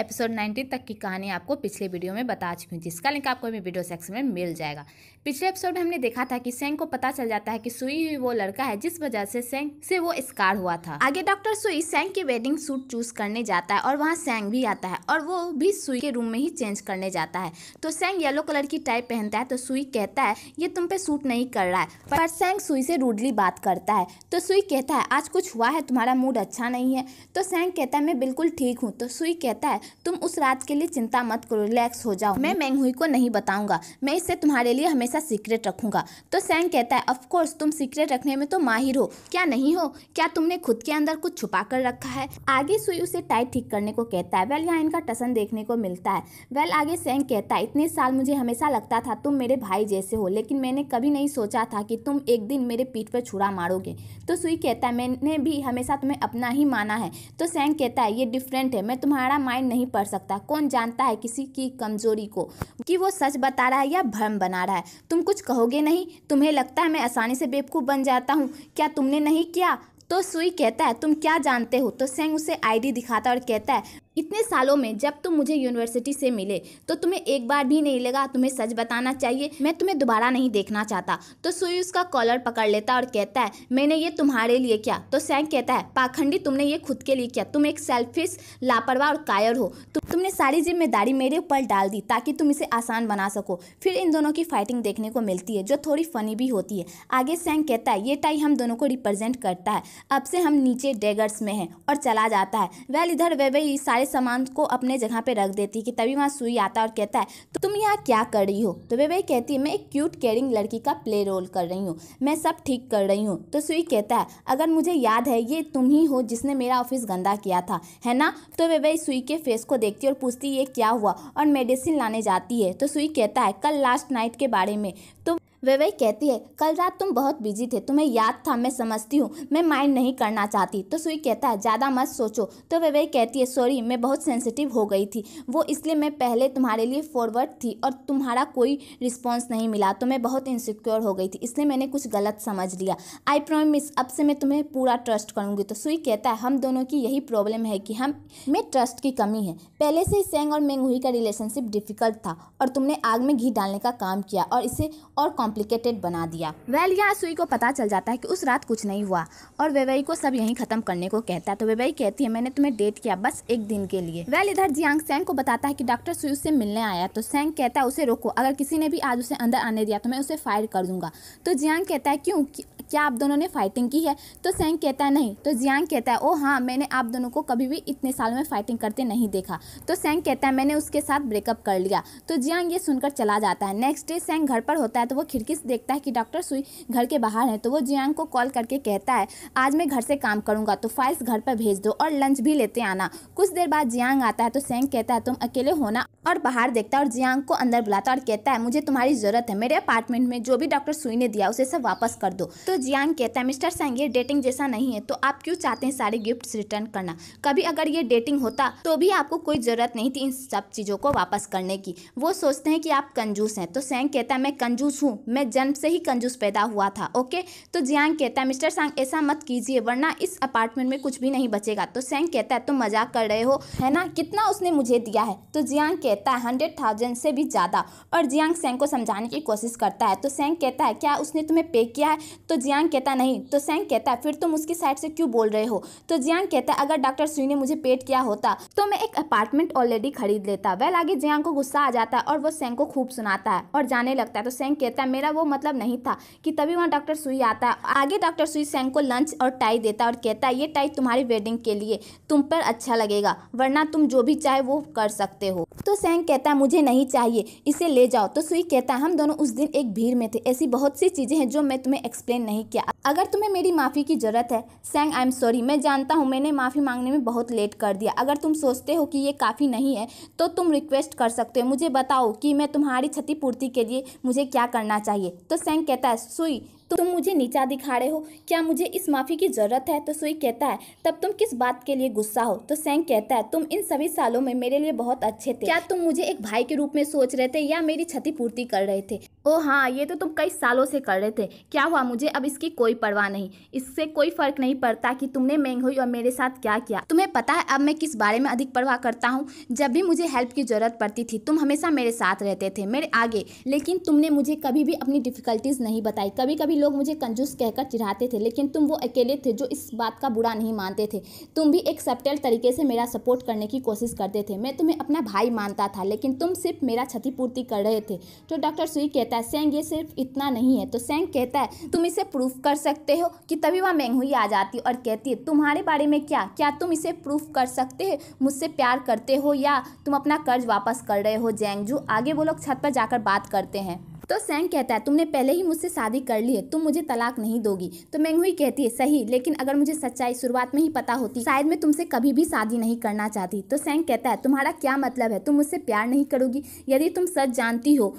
episode nineteen तक की कहानी आपको पिछले वीडियो में बता चुकी हूँ जिसका लिंक आपको भी वीडियो सेक्शन में मिल जाएगा पिछले एपिसोड में हमने देखा था कि सेंग को पता चल जाता है कि सुई हुई वो लड़का है जिस वजह से सेंग से वो स्कार हुआ था आगे डॉक्टर सुई सेंग की वेडिंग सूट चूज करने जाता है और वहाँ सेंग भी आता है और वो भी सुई के रूम में ही चेंज करने जाता है तो सेंग येलो कलर की टाई पहनता है तो सुई कहता है ये तुम पे सूट नहीं कर रहा है पर सेंग सुई से रूडली बात करता है तो सुई कहता है आज कुछ हुआ है तुम्हारा मूड अच्छा नहीं है तो सेंग कहता है मैं बिल्कुल ठीक हूँ तो सुई कहता है तुम उस रात के लिए चिंता मत करो रिलैक्स हो जाओ मैं मैंगहुई को नहीं बताऊंगा मैं इससे तुम्हारे लिए हमेशा सीक्रेट रखूंगा तो सैंग कहता है ऑफकोर्स तुम सीक्रेट रखने में तो माहिर हो क्या नहीं हो क्या तुमने खुद के अंदर कुछ छुपा कर रखा है आगे सुई उसे टाइट ठीक करने को कहता है वेल यहाँ इनका टसन देखने को मिलता है वेल आगे सैंग कहता है इतने साल मुझे हमेशा लगता था तुम मेरे भाई जैसे हो लेकिन मैंने कभी नहीं सोचा था कि तुम एक दिन मेरे पीठ पर छुरा मारोगे तो सुई कहता है मैंने भी हमेशा तुम्हें अपना ही माना है तो सैंग कहता है ये डिफरेंट है मैं तुम्हारा माइंड नहीं नहीं पढ़ सकता कौन जानता है किसी की कमज़ोरी को कि वो सच बता रहा है या भ्रम बना रहा है तुम कुछ कहोगे नहीं तुम्हें लगता है मैं आसानी से बेवकूफ़ बन जाता हूँ क्या तुमने नहीं किया तो सुई कहता है तुम क्या जानते हो तो सेंग उसे आईडी दिखाता और कहता है इतने सालों में जब तुम मुझे यूनिवर्सिटी से मिले तो तुम्हें एक बार भी नहीं लगा तुम्हें सच बताना चाहिए मैं तुम्हें दोबारा नहीं देखना चाहता तो सुई उसका कॉलर पकड़ लेता और कहता है मैंने ये तुम्हारे लिए किया तो सैंक कहता है पाखंडी तुमने ये खुद के लिए किया तुम एक सेल्फिश लापरवाह और कायर हो तो तुमने सारी जिम्मेदारी मेरे ऊपर डाल दी ताकि तुम इसे आसान बना सको फिर इन दोनों की फाइटिंग देखने को मिलती है जो थोड़ी फनी भी होती है आगे सैंक कहता है ये टाई हम दोनों को रिप्रेजेंट करता है अब से हम नीचे डेगर्स में हैं और चला जाता है वेल इधर वे वही सारे सामान को अपने जगह पे रख देती है कि तभी वहाँ सुई आता और कहता है तो तुम यहाँ क्या कर रही हो तो बेबे कहती है मैं एक क्यूट केयरिंग लड़की का प्ले रोल कर रही हूँ मैं सब ठीक कर रही हूँ तो सुई कहता है अगर मुझे याद है ये तुम ही हो जिसने मेरा ऑफिस गंदा किया था है ना तो बेबे सुई के फेस को देखती है और पूछती ये क्या हुआ और मेडिसिन लाने जाती है तो सुई कहता है कल लास्ट नाइट के बारे में तुम वे वही कहती है कल रात तुम बहुत बिजी थे तुम्हें याद था मैं समझती हूँ मैं माइंड नहीं करना चाहती तो सुई कहता है ज़्यादा मत सोचो तो वे वही कहती है सॉरी मैं बहुत सेंसिटिव हो गई थी वो इसलिए मैं पहले तुम्हारे लिए फॉरवर्ड थी और तुम्हारा कोई रिस्पॉन्स नहीं मिला तो मैं बहुत इनसिक्योर हो गई थी इसलिए मैंने कुछ गलत समझ लिया आई प्रोमिस अब से मैं तुम्हें पूरा ट्रस्ट करूँगी तो सुई कहता है हम दोनों की यही प्रॉब्लम है कि हम में ट्रस्ट की कमी है पहले से ही सेंग और मेंगुही का रिलेशनशिप डिफिकल्ट था और तुमने आग में घी डालने का काम किया और इसे और कॉम्प्लिकेटेड बना दिया वेल यहाँ सुई को पता चल जाता है कि उस रात कुछ नहीं हुआ और वेवई को सब यहीं खत्म करने को कहता है तो वेवई कहती है मैंने तुम्हें डेट किया बस एक दिन के लिए वेल इधर जियांग सेंग को बताता है कि डॉक्टर सुई उससे मिलने आया तो सेंग कहता है उसे रोको अगर किसी ने भी आज उसे अंदर आने दिया तो मैं उसे फायर कर दूंगा तो जियांग कहता है क्यों क्या आप दोनों ने फाइटिंग की है तो सेंग कहता है नहीं तो जियांग कहता है ओ हाँ मैंने आप दोनों को कभी भी इतने सालों में फाइटिंग करते नहीं देखा तो सेंग कहता है मैंने उसके साथ ब्रेकअप कर लिया तो जियांग ये सुनकर चला जाता है नेक्स्ट डे सेंग घर पर होता आता है तो वो खिड़की से देखता है कि डॉक्टर सुई घर के बाहर है तो वो जियांग को कॉल करके कहता है आज मैं घर से काम करूंगा तो फाइल्स घर पर भेज दो और लंच भी लेते आना कुछ देर बाद जियांग आता है तो सेंग कहता है तुम अकेले होना और बाहर देखता है और जियांग को अंदर बुलाता और कहता है मुझे तुम्हारी ज़रूरत है मेरे अपार्टमेंट में जो भी डॉक्टर सुई ने दिया उसे सब वापस कर दो तो जियांग कहता है मिस्टर सेंग ये डेटिंग जैसा नहीं है तो आप क्यों चाहते हैं सारे गिफ्ट रिटर्न करना कभी अगर ये डेटिंग होता तो भी आपको कोई ज़रूरत नहीं थी इन सब चीज़ों को वापस करने की वो सोचते हैं कि आप कंजूस हैं तो सेंग कहता है मैं कंजूस कंजूस हूँ मैं जन्म से ही कंजूस पैदा हुआ था ओके तो जियांग कहता है मिस्टर सांग ऐसा मत कीजिए वरना इस अपार्टमेंट में कुछ भी नहीं बचेगा तो सेंग कहता है तुम तो मजाक कर रहे हो है ना कितना उसने मुझे दिया है तो जियांग कहता है हंड्रेड थाउजेंड से भी ज़्यादा और जियांग सेंग को समझाने की कोशिश करता है तो सेंग कहता है क्या उसने तुम्हें पे किया है तो जियांग कहता नहीं तो सेंग कहता है फिर तुम उसकी साइड से क्यों बोल रहे हो तो जियांग कहता है अगर डॉक्टर सुई ने मुझे पेट किया होता तो मैं एक अपार्टमेंट ऑलरेडी खरीद लेता वेल आगे जियांग को गुस्सा आ जाता है और वो सेंग को खूब सुनाता है और जाने लगता है तो सेंग कहता है मेरा वो मतलब नहीं था कि तभी वहाँ डॉक्टर सुई आता है आगे डॉक्टर सुई सैंग को लंच और टाई देता है और कहता है ये टाई तुम्हारी वेडिंग के लिए तुम पर अच्छा लगेगा वरना तुम जो भी चाहे वो कर सकते हो तो सैंग कहता है मुझे नहीं चाहिए इसे ले जाओ तो सुई कहता है हम दोनों उस दिन एक भीड़ में थे ऐसी बहुत सी चीज़ें हैं जो मैं तुम्हें एक्सप्लेन नहीं किया अगर तुम्हें मेरी माफ़ी की ज़रूरत है सैंग आई एम सॉरी मैं जानता हूँ मैंने माफ़ी मांगने में बहुत लेट कर दिया अगर तुम सोचते हो कि ये काफ़ी नहीं है तो तुम रिक्वेस्ट कर सकते हो मुझे बताओ कि मैं तुम्हारी क्षतिपूर्ति के लिए मुझे क्या करना चाहिए तो सेंग कहता है सुई तुम मुझे नीचा दिखा रहे हो क्या मुझे इस माफ़ी की ज़रूरत है तो सुई कहता है तब तुम किस बात के लिए गुस्सा हो तो सेंग कहता है तुम इन सभी सालों में मेरे लिए बहुत अच्छे थे क्या तुम मुझे एक भाई के रूप में सोच रहे थे या मेरी क्षतिपूर्ति कर रहे थे ओ हाँ ये तो तुम कई सालों से कर रहे थे क्या हुआ मुझे अब इसकी कोई परवाह नहीं इससे कोई फर्क नहीं पड़ता कि तुमने हुई और मेरे साथ क्या किया तुम्हें पता है अब मैं किस बारे में अधिक परवाह करता हूँ जब भी मुझे हेल्प की ज़रूरत पड़ती थी तुम हमेशा मेरे साथ रहते थे मेरे आगे लेकिन तुमने मुझे कभी भी अपनी डिफ़िकल्टीज़ नहीं बताई कभी कभी लोग मुझे कंजूस कहकर चिढ़ाते थे लेकिन तुम वो अकेले थे जो इस बात का बुरा नहीं मानते थे तुम भी एक सब्टेल तरीके से मेरा सपोर्ट करने की कोशिश करते थे मैं तुम्हें अपना भाई मानता था लेकिन तुम सिर्फ मेरा क्षतिपूर्ति कर रहे थे तो डॉक्टर सुई कहता है सेंग ये सिर्फ इतना नहीं है तो सेंग कहता है तुम इसे प्रूफ कर सकते हो कि तभी वह मैंगुई आ जाती और कहती है तुम्हारे बारे में क्या क्या तुम इसे प्रूफ कर सकते हो मुझसे प्यार करते हो या तुम अपना कर्ज वापस कर रहे हो जैंगजू आगे वो लोग छत पर जाकर बात करते हैं तो सैंग कहता है तुमने पहले ही मुझसे शादी कर ली है तुम मुझे तलाक नहीं दोगी तो ही कहती है सही लेकिन अगर मुझे सच्चाई शुरुआत में ही पता होती शायद मैं तुमसे कभी भी शादी नहीं करना चाहती तो सैंग कहता है तुम्हारा क्या मतलब है तुम मुझसे प्यार नहीं करोगी यदि तुम सच जानती हो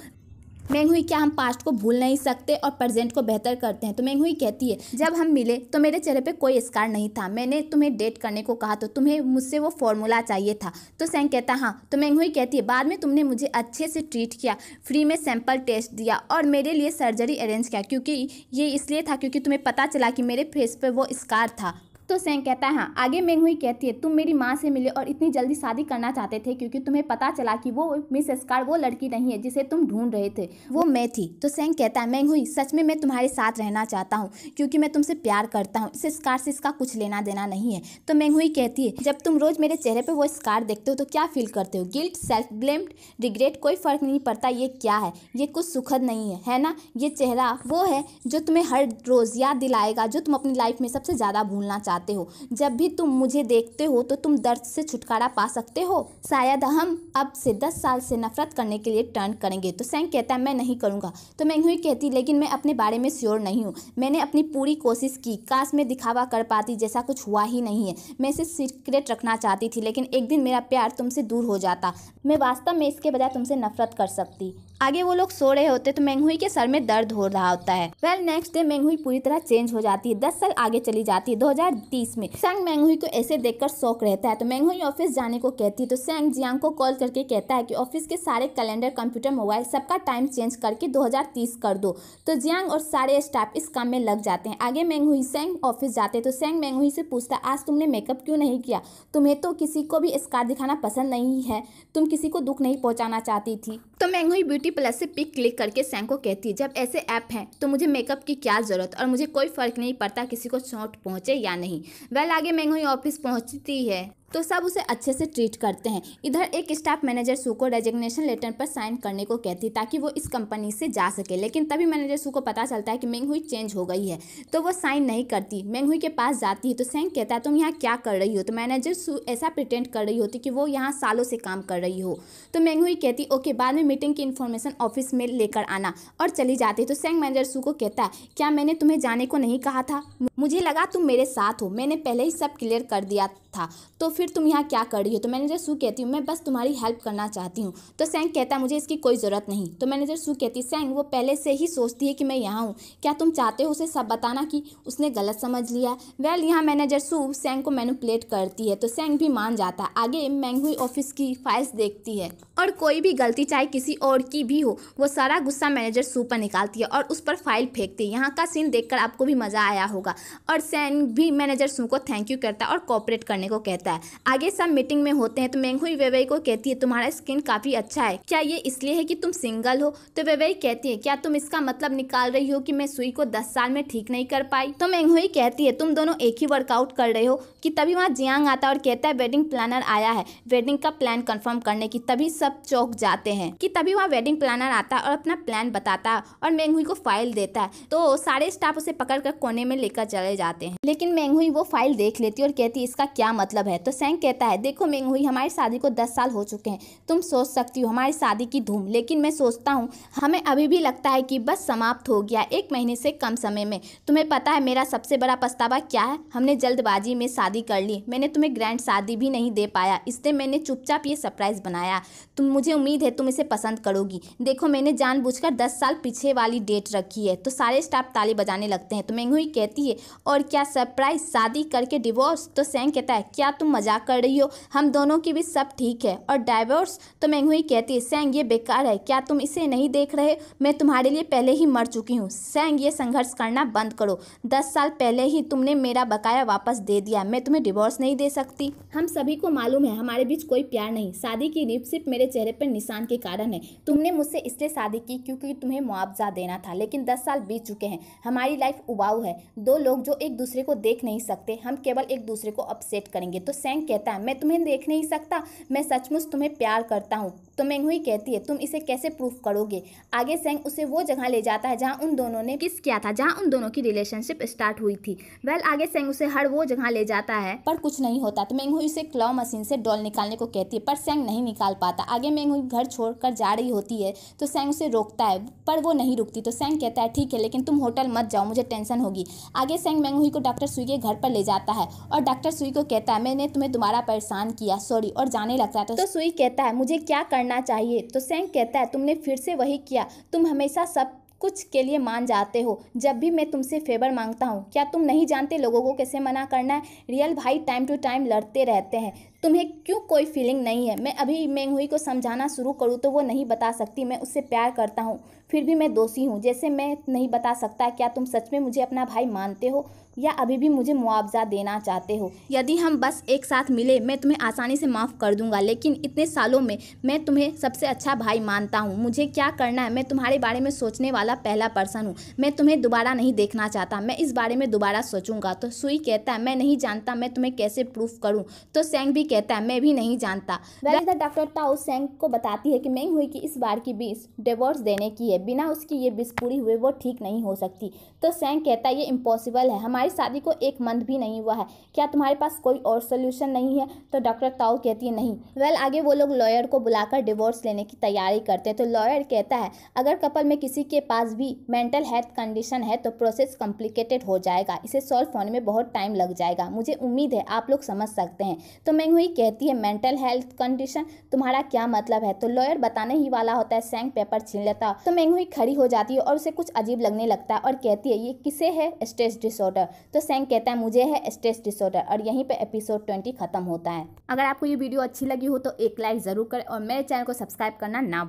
मेंगहुई क्या हम पास्ट को भूल नहीं सकते और प्रेजेंट को बेहतर करते हैं तो मेंगहुई कहती है जब हम मिले तो मेरे चेहरे पे कोई स्कार नहीं था मैंने तुम्हें डेट करने को कहा तो तुम्हें मुझसे वो फॉर्मूला चाहिए था तो सैंग कहता हाँ तो मेंगहुई कहती है बाद में तुमने मुझे अच्छे से ट्रीट किया फ्री में सैंपल टेस्ट दिया और मेरे लिए सर्जरी अरेंज किया क्योंकि ये इसलिए था क्योंकि तुम्हें पता चला कि मेरे फेस पर वो स्कार था तो सेंग कहता है हाँ आगे मेंगहुई कहती है तुम मेरी माँ से मिले और इतनी जल्दी शादी करना चाहते थे क्योंकि तुम्हें पता चला कि वो मिस एस्कार वो लड़की नहीं है जिसे तुम ढूंढ रहे थे वो मैं थी तो सेंग कहता है मेंगहुई सच में मैं तुम्हारे साथ रहना चाहता हूँ क्योंकि मैं तुमसे प्यार करता हूँ इस स्कार से इसका कुछ लेना देना नहीं है तो मेंगहुई कहती है जब तुम रोज मेरे चेहरे पर वो स्कार देखते हो तो क्या फील करते हो गिल्ट सेल्फ ब्लेम्ड रिग्रेट कोई फ़र्क नहीं पड़ता ये क्या है ये कुछ सुखद नहीं है है ना ये चेहरा वो है जो तुम्हें हर रोज़ याद दिलाएगा जो तुम अपनी लाइफ में सबसे ज़्यादा भूलना चाहते चाहते हो जब भी तुम मुझे देखते हो तो तुम दर्द से छुटकारा पा सकते हो शायद हम अब से दस साल से नफरत करने के लिए टर्न करेंगे तो सैंग कहता है मैं नहीं करूँगा तो मैं यूँ कहती लेकिन मैं अपने बारे में श्योर नहीं हूँ मैंने अपनी पूरी कोशिश की काश मैं दिखावा कर पाती जैसा कुछ हुआ ही नहीं है मैं इसे सीक्रेट रखना चाहती थी लेकिन एक दिन मेरा प्यार तुमसे दूर हो जाता मैं वास्तव में इसके बजाय तुमसे नफरत कर सकती आगे वो लोग सो रहे होते तो मेंगहुई के सर में दर्द हो रहा होता है वेल नेक्स्ट डे मेंगहुई पूरी तरह चेंज हो जाती है दस साल आगे चली जाती है 2030 में सेंग मेंगहुई को ऐसे देखकर शौक रहता है तो मेंगहुई ऑफिस जाने को कहती है तो सेंग जियांग को कॉल करके कहता है कि ऑफिस के सारे कैलेंडर कंप्यूटर मोबाइल सबका टाइम चेंज करके तीस कर दो तो जियांग और सारे स्टाफ इस काम में लग जाते हैं आगे मेंगहुई सेंग ऑफिस जाते तो सेंग मेंगहुई से पूछता आज तुमने मेकअप क्यों नहीं किया तुम्हें तो किसी को भी स्कार दिखाना पसंद नहीं है तुम किसी को दुख नहीं पहुँचाना चाहती थी तो मेंगहुई ब्यूटी ब्यूटी प्लस से पिक क्लिक करके सैंग को कहती है जब ऐसे ऐप हैं तो मुझे मेकअप की क्या ज़रूरत और मुझे कोई फ़र्क नहीं पड़ता किसी को चोट पहुंचे या नहीं वह आगे मैं ऑफिस पहुंचती है तो सब उसे अच्छे से ट्रीट करते हैं इधर एक स्टाफ मैनेजर सू को रेजिग्नेशन लेटर पर साइन करने को कहती ताकि वो इस कंपनी से जा सके लेकिन तभी मैनेजर सू को पता चलता है कि मेंग हुई चेंज हो गई है तो वो साइन नहीं करती मेंग हुई के पास जाती है तो सेंग कहता है तुम यहाँ क्या कर रही हो तो मैनेजर सू ऐसा प्रिटेंड कर रही होती कि वो यहाँ सालों से काम कर रही हो तो मेंग हुई कहती ओके बाद में मीटिंग की इन्फॉर्मेशन ऑफिस में लेकर आना और चली जाती तो सेंग मैनेजर सू को कहता है क्या मैंने तुम्हें जाने को नहीं कहा था मुझे लगा तुम मेरे साथ हो मैंने पहले ही सब क्लियर कर दिया था तो फिर तुम यहाँ क्या कर रही हो तो मैनेजर सू कहती हूँ मैं बस तुम्हारी हेल्प करना चाहती हूँ तो सैंग कहता मुझे इसकी कोई ज़रूरत नहीं तो मैनेजर सू कहती सैंग वो पहले से ही सोचती है कि मैं यहाँ हूँ क्या तुम चाहते हो उसे सब बताना कि उसने गलत समझ लिया वेल यहाँ मैनेजर सू सैंग को मैनुपलेट करती है तो सैंग भी मान जाता है आगे मैंगहुई ऑफिस की फाइल्स देखती है और कोई भी गलती चाहे किसी और की भी हो वो सारा गुस्सा मैनेजर सू पर निकालती है और उस पर फाइल फेंकती है यहाँ का सीन देखकर आपको भी मज़ा आया होगा और सेंग भी मैनेजर सू को थैंक यू करता है और कॉपरेट करने को कहता है आगे सब मीटिंग में होते हैं तो मेंगहुई वेवई को कहती है तुम्हारा स्किन काफ़ी अच्छा है क्या ये इसलिए है कि तुम सिंगल हो तो वेवई कहती है क्या तुम इसका मतलब निकाल रही हो कि मैं सुई को दस साल में ठीक नहीं कर पाई तो मेंगहुई कहती है तुम दोनों एक ही वर्कआउट कर रहे हो कि तभी वहाँ जियांग आता और कहता है वेडिंग प्लानर आया है वेडिंग का प्लान कन्फर्म करने की तभी सब चौक जाते हैं की तभी वहाँ वेडिंग प्लानर आता है और अपना प्लान बताता है और मेंगहुई को फाइल देता है तो सारे स्टाफ उसे कर कोने में लेकर चले जाते हैं लेकिन मेंगहुई वो फाइल देख लेती है और कहती है इसका क्या मतलब है तो सेंग कहता है देखो मेंग हुई हमारी शादी को दस साल हो चुके हैं तुम सोच सकती हो हमारी शादी की धूम लेकिन मैं सोचता हूँ हमें अभी भी लगता है कि बस समाप्त हो गया एक महीने से कम समय में तुम्हें पता है मेरा सबसे बड़ा पछतावा क्या है हमने जल्दबाजी में शादी कर ली मैंने तुम्हें ग्रैंड शादी भी नहीं दे पाया इसलिए मैंने चुपचाप ये सरप्राइज़ बनाया तुम मुझे उम्मीद है तुम इसे पसंद करोगी देखो मैंने कर दस साल पीछे वाली डेट रखी है तो सारे स्टाफ ताली बजाने लगते हैं तो मेंगुई कहती है और क्या सरप्राइज शादी करके डिवोर्स तो सेंग कहता है क्या तुम मजा मजाक कर रही हो हम दोनों की भी सब ठीक है और डाइवोर्स तो मेंगहुई कहती है सेंग ये बेकार है क्या तुम इसे नहीं देख रहे मैं तुम्हारे लिए पहले ही मर चुकी हूँ सेंग ये संघर्ष करना बंद करो दस साल पहले ही तुमने मेरा बकाया वापस दे दिया मैं तुम्हें डिवोर्स नहीं दे सकती हम सभी को मालूम है हमारे बीच कोई प्यार नहीं शादी की रिप सिर्फ मेरे चेहरे पर निशान के कारण है तुमने मुझसे इसलिए शादी की क्योंकि तुम्हें मुआवजा देना था लेकिन दस साल बीत चुके हैं हमारी लाइफ उबाऊ है दो लोग जो एक दूसरे को देख नहीं सकते हम केवल एक दूसरे को अपसेट करेंगे तो सेंग रैन कहता है मैं तुम्हें देख नहीं सकता मैं सचमुच तुम्हें प्यार करता हूँ तो मेंगहुई कहती है तुम इसे कैसे प्रूफ करोगे आगे सेंग उसे वो जगह ले जाता है जहाँ उन दोनों ने किस किया था जहाँ उन दोनों की रिलेशनशिप स्टार्ट हुई थी वेल आगे सेंग उसे हर वो जगह ले जाता है पर कुछ नहीं होता तो मेंगहुई उसे क्लॉ मशीन से डॉल निकालने को कहती है पर सेंग नहीं निकाल पाता आगे मेंगहुई घर छोड़कर जा रही होती है तो सेंग उसे रोकता है पर वो नहीं रुकती तो सेंग कहता है ठीक है लेकिन तुम होटल मत जाओ मुझे टेंशन होगी आगे सेंग मेंगहुई को डॉक्टर सुई के घर पर ले जाता है और डॉक्टर सुई को कहता है मैंने तुम्हें तुम्हारा परेशान किया सॉरी और जाने लगता है तो, तो सुई कहता है मुझे क्या करना चाहिए तो सेंग कहता है तुमने फिर से वही किया तुम हमेशा सब कुछ के लिए मान जाते हो जब भी मैं तुमसे फेवर मांगता हूँ क्या तुम नहीं जानते लोगों को कैसे मना करना है रियल भाई टाइम टू टाइम लड़ते रहते हैं तुम्हें क्यों कोई फीलिंग नहीं है मैं अभी मेंगहुई को समझाना शुरू करूँ तो वो नहीं बता सकती मैं उससे प्यार करता हूँ फिर भी मैं दोषी हूँ जैसे मैं नहीं बता सकता क्या तुम सच में मुझे अपना भाई मानते हो या अभी भी मुझे मुआवजा देना चाहते हो यदि हम बस एक साथ मिले मैं तुम्हें आसानी से माफ़ कर दूंगा लेकिन इतने सालों में मैं तुम्हें सबसे अच्छा भाई मानता हूँ मुझे क्या करना है मैं तुम्हारे बारे में सोचने वाला पहला पर्सन हूँ मैं तुम्हें दोबारा नहीं देखना चाहता मैं इस बारे में दोबारा सोचूंगा तो सुई कहता है मैं नहीं जानता मैं तुम्हें कैसे प्रूफ करूँ तो सेंग भी कहता है मैं भी नहीं जानता वैलिदा डॉक्टर ताओ सेंग को बताती है कि मैं हुई कि इस बार की बीस डिवोर्स देने की है बिना उसकी ये बीस पूरी हुए वो ठीक नहीं हो सकती तो सेंग कहता है ये इम्पॉसिबल है हमारी शादी को एक मंथ भी नहीं हुआ है क्या तुम्हारे पास कोई और सोल्यूशन नहीं है तो डॉक्टर ताओ कहती है नहीं वेल आगे वो लोग लॉयर को बुलाकर डिवोर्स लेने की तैयारी करते हैं तो लॉयर कहता है अगर कपल में किसी के पास भी मेंटल हेल्थ कंडीशन है तो प्रोसेस कॉम्प्लिकेटेड हो जाएगा इसे सॉल्व होने में बहुत टाइम लग जाएगा मुझे उम्मीद है आप लोग समझ सकते हैं तो मैं हुई कहती है मेंटल हेल्थ कंडीशन तुम्हारा क्या मतलब है तो लॉयर बताने ही वाला होता है सैंग पेपर छीन लेता तो मैंग हुई खड़ी हो जाती है और उसे कुछ अजीब लगने लगता है और कहती है ये किसे है स्ट्रेस डिसऑर्डर तो सैंग कहता है मुझे है स्ट्रेस डिसऑर्डर और यहीं पर एपिसोड ट्वेंटी खत्म होता है अगर आपको ये वीडियो अच्छी लगी हो तो एक लाइक जरूर करें और मेरे चैनल को सब्सक्राइब करना ना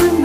भूले